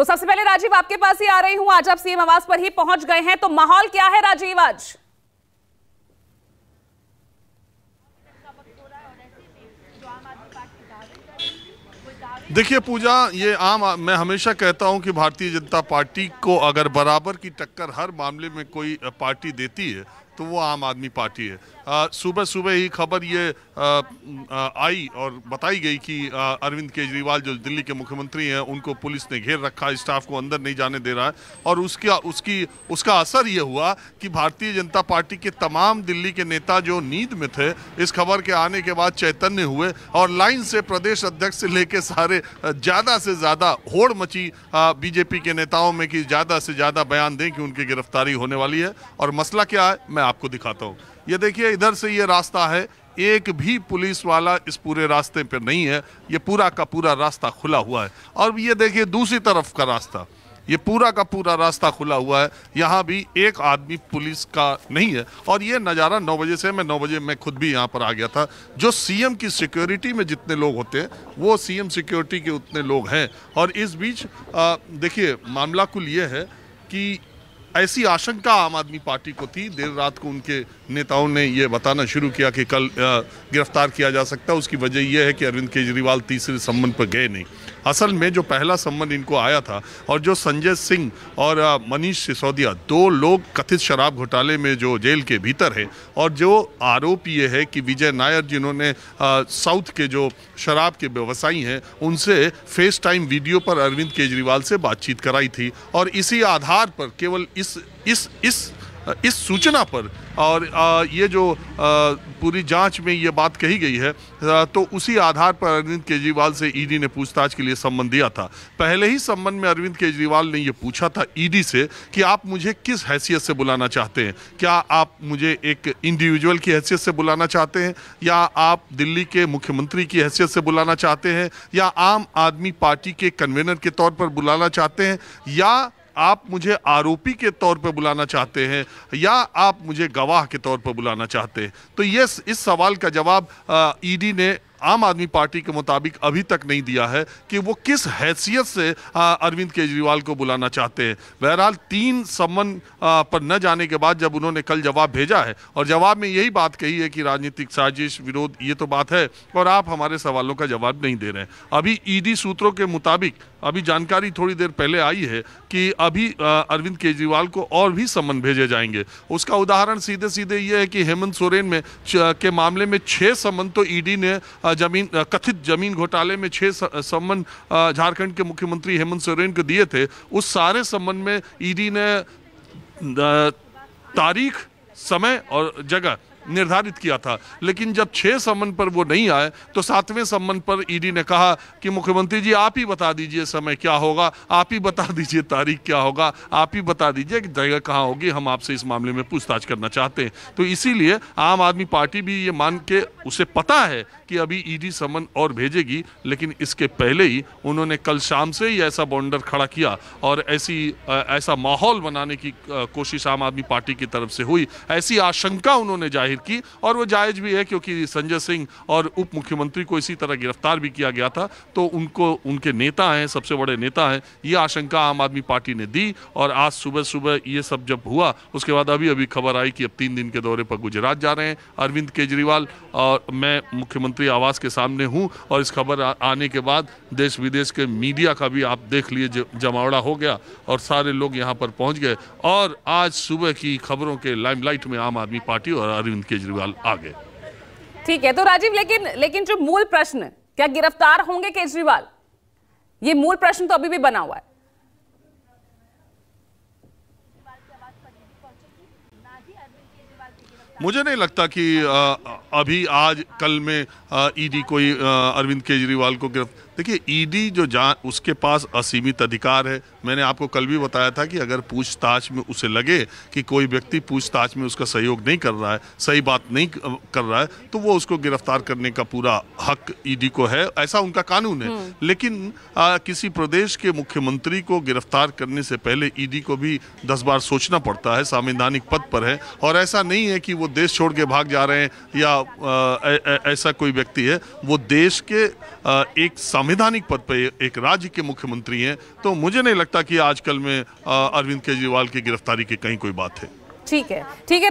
तो सबसे पहले राजीव आपके पास ही आ रही हूं आज आप सीएम आवास पर ही पहुंच गए हैं तो माहौल क्या है राजीव आज देखिए पूजा ये आम मैं हमेशा कहता हूं कि भारतीय जनता पार्टी को अगर बराबर की टक्कर हर मामले में कोई पार्टी देती है तो वो आम आदमी पार्टी है सुबह सुबह ही खबर ये आई और बताई गई कि अरविंद केजरीवाल जो दिल्ली के मुख्यमंत्री हैं उनको पुलिस ने घेर रखा है स्टाफ को अंदर नहीं जाने दे रहा है और उसका उसकी उसका असर ये हुआ कि भारतीय जनता पार्टी के तमाम दिल्ली के नेता जो नींद में थे इस खबर के आने के बाद चैतन्य हुए और लाइन से प्रदेश अध्यक्ष से लेकर सारे ज़्यादा से ज़्यादा होड़ मची बीजेपी के नेताओं में कि ज़्यादा से ज़्यादा बयान दें कि उनकी गिरफ्तारी होने वाली है और मसला क्या है मैं आपको दिखाता हूँ ये देखिए इधर से ये रास्ता है एक भी पुलिस वाला इस पूरे रास्ते पर नहीं है ये पूरा का पूरा रास्ता खुला हुआ है और ये देखिए दूसरी तरफ का रास्ता ये पूरा का पूरा रास्ता खुला हुआ है यहाँ भी एक आदमी पुलिस का नहीं है और ये नज़ारा नौ बजे से मैं नौ बजे मैं खुद भी यहाँ पर आ गया था जो सीएम की सिक्योरिटी में जितने लोग होते हैं वो सीएम सिक्योरिटी के उतने लोग हैं और इस बीच देखिए मामला कुल ये है कि ऐसी आशंका आम आदमी पार्टी को थी देर रात को उनके नेताओं ने यह बताना शुरू किया कि कल गिरफ्तार किया जा सकता है उसकी वजह यह है कि अरविंद केजरीवाल तीसरे सम्मन पर गए नहीं असल में जो पहला सम्मन इनको आया था और जो संजय सिंह और मनीष सिसोदिया दो लोग कथित शराब घोटाले में जो जेल के भीतर है और जो आरोप ये है कि विजय नायर जिन्होंने साउथ के जो शराब के व्यवसायी हैं उनसे फेस टाइम वीडियो पर अरविंद केजरीवाल से बातचीत कराई थी और इसी आधार पर केवल इस इस इस इस सूचना पर और ये जो पूरी जांच में ये बात कही गई है तो उसी आधार पर अरविंद केजरीवाल से ईडी ने पूछताछ के लिए संबंध दिया था पहले ही संबंध में अरविंद केजरीवाल ने ये पूछा था ईडी से कि आप मुझे किस हैसियत से बुलाना चाहते हैं क्या आप मुझे एक इंडिविजुअल की हैसियत से बुलाना चाहते हैं या आप दिल्ली के मुख्यमंत्री की हैसियत से बुलाना चाहते हैं या आम आदमी पार्टी के कन्वेनर के तौर पर बुलाना चाहते हैं या आप मुझे आरोपी के तौर पर बुलाना चाहते हैं या आप मुझे गवाह के तौर पर बुलाना चाहते हैं तो यस इस सवाल का जवाब ईडी e ने आम आदमी पार्टी के मुताबिक अभी तक नहीं दिया है कि वो किस हैसियत से अरविंद केजरीवाल को बुलाना चाहते हैं बहरहाल तीन सम्मन पर न जाने के बाद जब उन्होंने कल जवाब भेजा है और जवाब में यही बात कही है कि राजनीतिक साजिश विरोध ये तो बात है और आप हमारे सवालों का जवाब नहीं दे रहे हैं अभी ईडी सूत्रों के मुताबिक अभी जानकारी थोड़ी देर पहले आई है कि अभी अरविंद केजरीवाल को और भी सम्मन भेजे जाएंगे उसका उदाहरण सीधे सीधे ये है कि हेमंत सोरेन में के मामले में छः सम्मन तो ईडी ने जमीन कथित जमीन घोटाले में छः संबंध झारखंड के मुख्यमंत्री हेमंत सोरेन को दिए थे उस सारे संबंध में ईडी ने तारीख समय और जगह निर्धारित किया था लेकिन जब छः समन पर वो नहीं आए तो सातवें समन पर ईडी e ने कहा कि मुख्यमंत्री जी आप ही बता दीजिए समय क्या होगा आप ही बता दीजिए तारीख क्या होगा आप ही बता दीजिए कि जगह कहाँ होगी हम आपसे इस मामले में पूछताछ करना चाहते हैं तो इसीलिए आम आदमी पार्टी भी ये मान के उसे पता है कि अभी ईडी e समन और भेजेगी लेकिन इसके पहले ही उन्होंने कल शाम से ही ऐसा बॉन्डर खड़ा किया और ऐसी ऐसा माहौल बनाने की कोशिश आम आदमी पार्टी की तरफ से हुई ऐसी आशंका उन्होंने जाहिर की और वो जायज भी है क्योंकि संजय सिंह और उप मुख्यमंत्री को इसी तरह गिरफ्तार भी किया गया था तो उनको उनके नेता हैं सबसे बड़े नेता हैं ये आशंका आम आदमी पार्टी ने दी और आज सुबह सुबह ये सब जब हुआ उसके बाद अभी अभी खबर आई कि अब तीन दिन के दौरे पर गुजरात जा रहे हैं अरविंद केजरीवाल और मैं मुख्यमंत्री आवास के सामने हूँ और इस खबर आने के बाद देश विदेश के मीडिया का भी आप देख लिए जमावड़ा हो गया और सारे लोग यहाँ पर पहुँच गए और आज सुबह की खबरों के लाइमलाइट में आम आदमी पार्टी और अरविंद अरविंद केजरीवाल आ गए ठीक है तो राजीव लेकिन लेकिन जो मूल प्रश्न क्या गिरफ्तार होंगे केजरीवाल ये मूल प्रश्न तो अभी भी बना हुआ है मुझे नहीं लगता कि अभी आज कल में ईडी e कोई अरविंद केजरीवाल को गिरफ्त देखिए ईडी e जो जान उसके पास असीमित अधिकार है मैंने आपको कल भी बताया था कि अगर पूछताछ में उसे लगे कि कोई व्यक्ति पूछताछ में उसका सहयोग नहीं कर रहा है सही बात नहीं कर रहा है तो वो उसको गिरफ्तार करने का पूरा हक ईडी e को है ऐसा उनका कानून है हम्म। लेकिन आ, किसी प्रदेश के मुख्यमंत्री को गिरफ्तार करने से पहले ईडी को भी दस बार सोचना पड़ता है संवैधानिक पद पर है और ऐसा नहीं है कि वो देश छोड़ के भाग जा रहे हैं या ऐसा कोई व्यक्ति है वो देश के एक संवैधानिक पद पर एक राज्य के मुख्यमंत्री हैं तो मुझे नहीं लगता कि आजकल में अरविंद केजरीवाल की गिरफ्तारी की कहीं कोई बात है ठीक है ठीक है